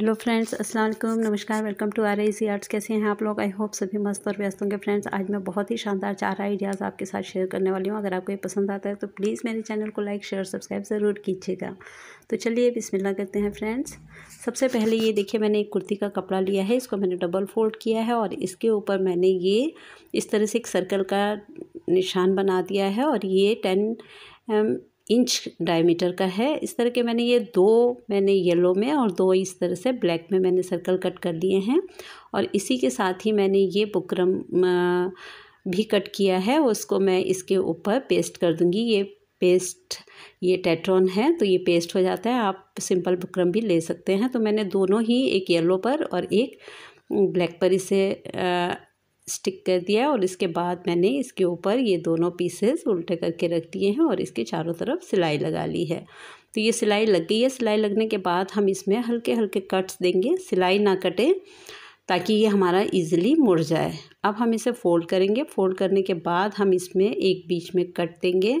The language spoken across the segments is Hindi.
हेलो फ्रेंड्स अस्सलाम वालेकुम नमस्कार welcome to R I arts कैसे हैं आप लोग आई होप सभी मस्त और व्यस्त होंगे फ्रेंड्स आज मैं बहुत ही शानदार चार आइडियाज़ आपके साथ शेयर करने वाली हूँ अगर आपको ये पसंद आता है तो प्लीज़ मेरे चैनल को लाइक शेयर सब्सक्राइब ज़रूर कीजिएगा तो चलिए बिस्मिल्लाह करते हैं फ्रेंड्स सबसे पहले ये देखिए मैंने एक कुर्ती का कपड़ा लिया है इसको मैंने डबल फोल्ड किया है और इसके ऊपर मैंने ये इस तरह से एक सर्कल का निशान बना दिया है और ये टेन इंच डायमीटर का है इस तरह के मैंने ये दो मैंने येलो में और दो इस तरह से ब्लैक में मैंने सर्कल कट कर लिए हैं और इसी के साथ ही मैंने ये बुकरम भी कट किया है उसको मैं इसके ऊपर पेस्ट कर दूँगी ये पेस्ट ये टेट्रॉन है तो ये पेस्ट हो जाता है आप सिंपल बुकरम भी ले सकते हैं तो मैंने दोनों ही एक येलो पर और एक ब्लैक पर इसे स्टिक कर दिया है और इसके बाद मैंने इसके ऊपर ये दोनों पीसेस उल्टे करके रख दिए हैं और इसके चारों तरफ सिलाई लगा ली है तो ये सिलाई लग गई है सिलाई लगने के बाद हम इसमें हल्के हल्के कट्स देंगे सिलाई ना कटे ताकि ये हमारा इजीली मुड़ जाए अब हम इसे फ़ोल्ड करेंगे फ़ोल्ड करने के बाद हम इसमें एक बीच में कट देंगे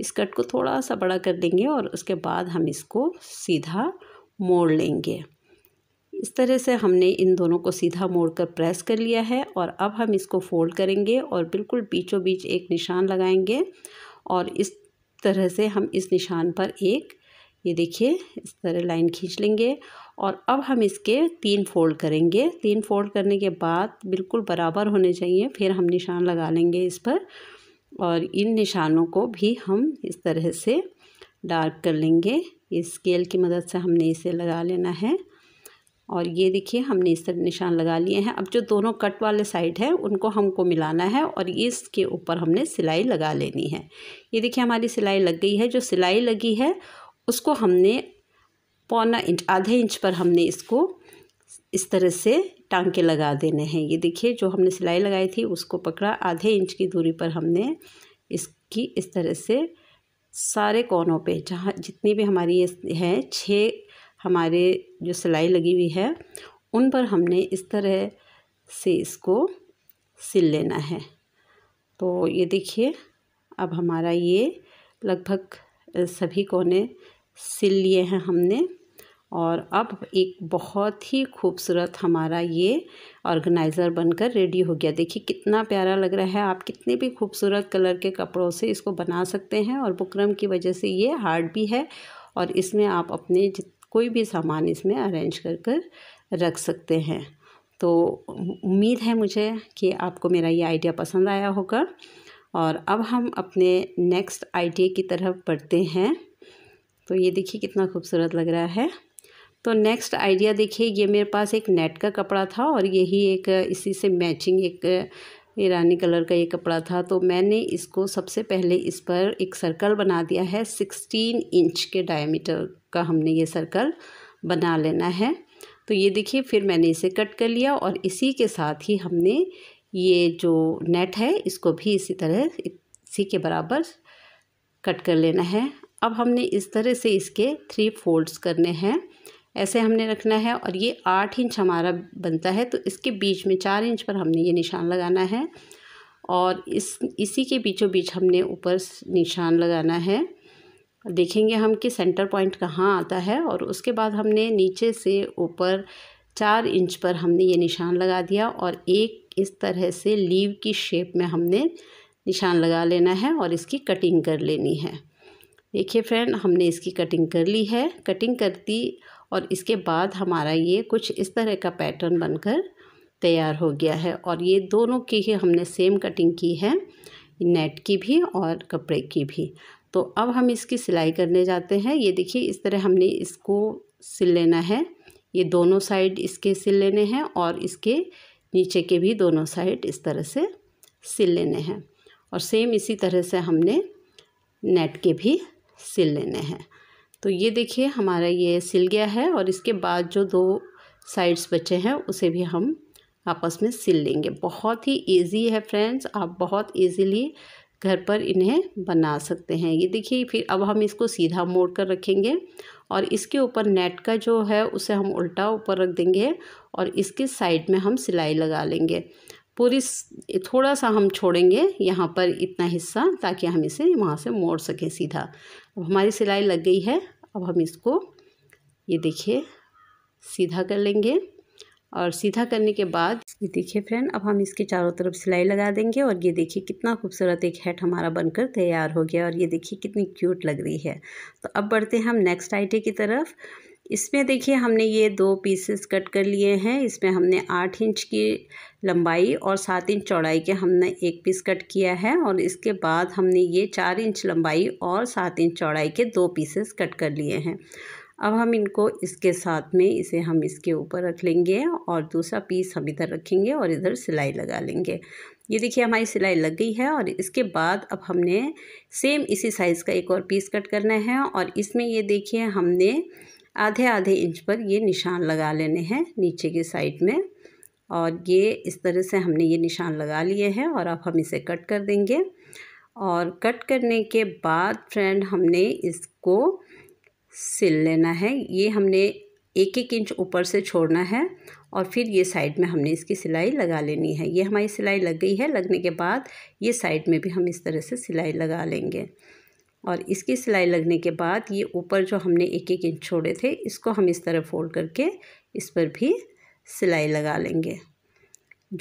इस कट को थोड़ा सा बड़ा कर देंगे और उसके बाद हम इसको सीधा मोड़ लेंगे इस तरह से हमने इन दोनों को सीधा मोड़कर प्रेस कर लिया है और अब हम इसको फोल्ड करेंगे और बिल्कुल बीचों बीच एक निशान लगाएंगे और इस तरह से हम इस निशान पर एक ये देखिए इस तरह लाइन खींच लेंगे और अब हम इसके तीन फोल्ड करेंगे तीन फोल्ड करने के बाद बिल्कुल बराबर होने चाहिए फिर हम निशान लगा लेंगे इस पर और इन निशानों को भी हम इस तरह से डार्क कर लेंगे इस स्केल की मदद से हमने इसे लगा लेना है और ये देखिए हमने इस तरह निशान लगा लिए हैं अब जो दोनों कट वाले साइड है उनको हमको मिलाना है और इसके ऊपर हमने सिलाई लगा लेनी है ये देखिए हमारी सिलाई लग गई है जो सिलाई लगी है उसको हमने पौना इंच आधे इंच पर हमने इसको इस तरह से टांके लगा देने हैं ये देखिए जो हमने सिलाई लगाई थी उसको पकड़ा आधे इंच की दूरी पर हमने इसकी इस तरह से सारे कोनों पे जहाँ जितनी भी हमारी ये है छः हमारे जो सिलाई लगी हुई है उन पर हमने इस तरह से इसको सिल लेना है तो ये देखिए अब हमारा ये लगभग सभी कोने सिल लिए हैं हमने और अब एक बहुत ही खूबसूरत हमारा ये ऑर्गेनाइज़र बनकर रेडी हो गया देखिए कितना प्यारा लग रहा है आप कितने भी खूबसूरत कलर के कपड़ों से इसको बना सकते हैं और बुकरम की वजह से ये हार्ड भी है और इसमें आप अपने जित कोई भी सामान इसमें अरेंज कर कर रख सकते हैं तो उम्मीद है मुझे कि आपको मेरा ये आइडिया पसंद आया होगा और अब हम अपने नेक्स्ट आइडिया की तरफ बढ़ते हैं तो ये देखिए कितना खूबसूरत लग रहा है तो नेक्स्ट आइडिया देखिए ये मेरे पास एक नेट का कपड़ा था और यही एक इसी से मैचिंग एक ईरानी कलर का ये कपड़ा था तो मैंने इसको सबसे पहले इस पर एक सर्कल बना दिया है सिक्सटीन इंच के डायमीटर का हमने ये सर्कल बना लेना है तो ये देखिए फिर मैंने इसे कट कर लिया और इसी के साथ ही हमने ये जो नेट है इसको भी इसी तरह इसी के बराबर कट कर लेना है अब हमने इस तरह से इसके थ्री फोल्ड्स करने हैं ऐसे हमने रखना है और ये आठ इंच हमारा बनता है तो इसके बीच में चार इंच पर हमने ये निशान लगाना है और इस इसी के बीचों बीच हमने ऊपर निशान लगाना है देखेंगे हम कि सेंटर पॉइंट कहाँ आता है और उसके बाद हमने नीचे से ऊपर चार इंच पर हमने ये निशान लगा दिया और एक इस तरह से लीव की शेप में हमने निशान लगा लेना है और इसकी कटिंग कर लेनी है देखिए फ्रेंड हमने इसकी कटिंग कर ली है कटिंग करती और इसके बाद हमारा ये कुछ इस तरह का पैटर्न बनकर तैयार हो गया है और ये दोनों की ही हमने सेम कटिंग की है नेट की भी और कपड़े की भी तो अब हम इसकी सिलाई करने जाते हैं ये देखिए इस तरह हमने इसको सिल लेना है ये दोनों साइड इसके सिल लेने हैं और इसके नीचे के भी दोनों साइड इस तरह से सिल लेने हैं और सेम इसी तरह से हमने नेट के भी सिल लेने हैं तो ये देखिए हमारा ये सिल गया है और इसके बाद जो दो साइड्स बचे हैं उसे भी हम आपस में सिल लेंगे बहुत ही ईजी है फ्रेंड्स आप बहुत ईजीली घर पर इन्हें बना सकते हैं ये देखिए फिर अब हम इसको सीधा मोड़ कर रखेंगे और इसके ऊपर नेट का जो है उसे हम उल्टा ऊपर रख देंगे और इसके साइड में हम सिलाई लगा लेंगे पूरी थोड़ा सा हम छोड़ेंगे यहाँ पर इतना हिस्सा ताकि हम इसे वहाँ से मोड़ सकें सीधा अब हमारी सिलाई लग गई है अब हम इसको ये देखिए सीधा कर लेंगे और सीधा करने के बाद ये देखिए फ्रेंड अब हम इसके चारों तरफ सिलाई लगा देंगे और ये देखिए कितना खूबसूरत एक हेट हमारा बनकर तैयार हो गया और ये देखिए कितनी क्यूट लग रही है तो अब बढ़ते हैं हम नेक्स्ट आइटे की तरफ इसमें देखिए हमने ये दो पीसेस कट कर लिए हैं इसमें हमने आठ इंच की लंबाई और सात इंच चौड़ाई के हमने एक पीस कट किया है और इसके बाद हमने ये चार इंच लंबाई और सात इंच चौड़ाई के दो पीसेस कट कर लिए हैं अब हम इनको इसके साथ में इसे हम इसके ऊपर रख लेंगे और दूसरा पीस हम इधर रखेंगे और इधर सिलाई लगा लेंगे ये देखिए हमारी सिलाई लग गई है और इसके बाद अब हमने सेम इसी साइज़ का एक और पीस कट करना है और इसमें ये देखिए हमने आधे आधे इंच पर ये निशान लगा लेने हैं नीचे के साइड में और ये इस तरह से हमने ये निशान लगा लिए हैं और अब हम इसे कट कर देंगे और कट करने के बाद फ्रेंड हमने इसको सिल लेना है ये हमने एक एक इंच ऊपर से छोड़ना है और फिर ये साइड में हमने इसकी सिलाई लगा लेनी है ये हमारी सिलाई लग गई है लगने के बाद ये साइड में भी हम इस तरह से सिलाई लगा लेंगे और इसकी सिलाई लगने के बाद ये ऊपर जो हमने एक एक इंच छोड़े थे इसको हम इस तरह फोल्ड करके इस पर भी सिलाई लगा लेंगे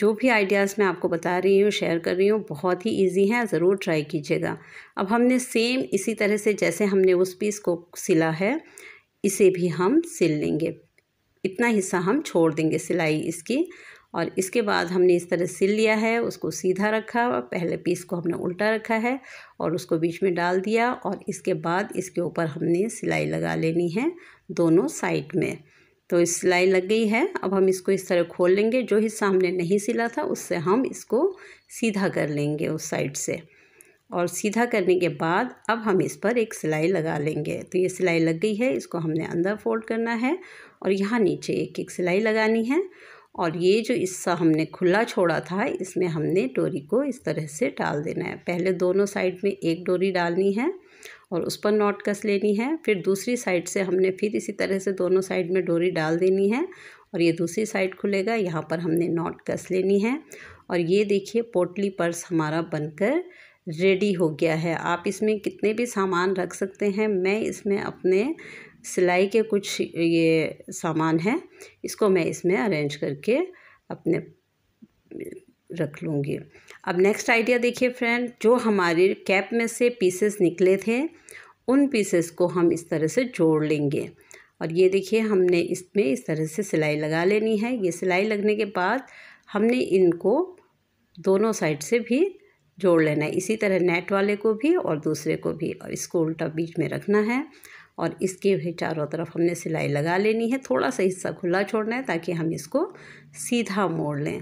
जो भी आइडियाज़ मैं आपको बता रही हूँ शेयर कर रही हूँ बहुत ही इजी हैं ज़रूर ट्राई कीजिएगा अब हमने सेम इसी तरह से जैसे हमने उस पीस को सिला है इसे भी हम सिल लेंगे इतना हिस्सा हम छोड़ देंगे सिलाई इसकी और इसके बाद हमने इस तरह सिल लिया है उसको सीधा रखा पहले पीस को हमने उल्टा रखा है और उसको बीच में डाल दिया और इसके बाद इसके ऊपर हमने सिलाई लगा लेनी है दोनों साइड में तो इस सिलाई लग गई है अब हम इसको इस तरह खोल लेंगे जो हिस्सा हमने नहीं सिला था उससे हम इसको सीधा कर लेंगे उस साइड से और सीधा करने के बाद अब हम इस पर एक सिलाई लगा लेंगे तो ये सिलाई लग गई है इसको हमने अंदर फोल्ड करना है और यहाँ नीचे एक एक सिलाई लगानी है और ये जो हिस्सा हमने खुला छोड़ा था इसमें हमने डोरी को इस तरह से डाल देना है पहले दोनों साइड में एक डोरी डालनी है और उस पर नॉट कस लेनी है फिर दूसरी साइड से हमने फिर इसी तरह से दोनों साइड में डोरी डाल देनी है और ये दूसरी साइड खुलेगा यहाँ पर हमने नॉट कस लेनी है और ये देखिए पोटली पर्स हमारा बनकर रेडी हो गया है आप इसमें कितने भी सामान रख सकते हैं मैं इसमें अपने सिलाई के कुछ ये सामान हैं इसको मैं इसमें अरेंज करके अपने रख लूँगी अब नेक्स्ट आइडिया देखिए फ्रेंड जो हमारे कैप में से पीसेस निकले थे उन पीसेस को हम इस तरह से जोड़ लेंगे और ये देखिए हमने इसमें इस तरह से सिलाई लगा लेनी है ये सिलाई लगने के बाद हमने इनको दोनों साइड से भी जोड़ लेना है इसी तरह नेट वाले को भी और दूसरे को भी और इसको उल्टा बीच में रखना है और इसके भी चारों तरफ हमने सिलाई लगा लेनी है थोड़ा सा हिस्सा खुला छोड़ना है ताकि हम इसको सीधा मोड़ लें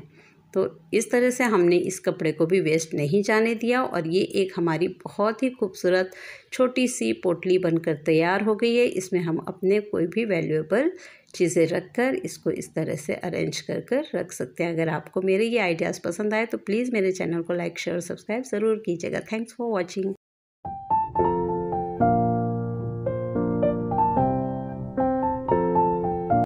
तो इस तरह से हमने इस कपड़े को भी वेस्ट नहीं जाने दिया और ये एक हमारी बहुत ही खूबसूरत छोटी सी पोटली बनकर तैयार हो गई है इसमें हम अपने कोई भी वैल्यूएबल चीज़ें रख कर इसको इस तरह से अरेंज कर कर रख सकते हैं अगर आपको मेरे ये आइडियाज़ पसंद आए तो प्लीज़ मेरे चैनल को लाइक शेयर और सब्सक्राइब ज़रूर कीजिएगा थैंक्स फॉर वॉचिंग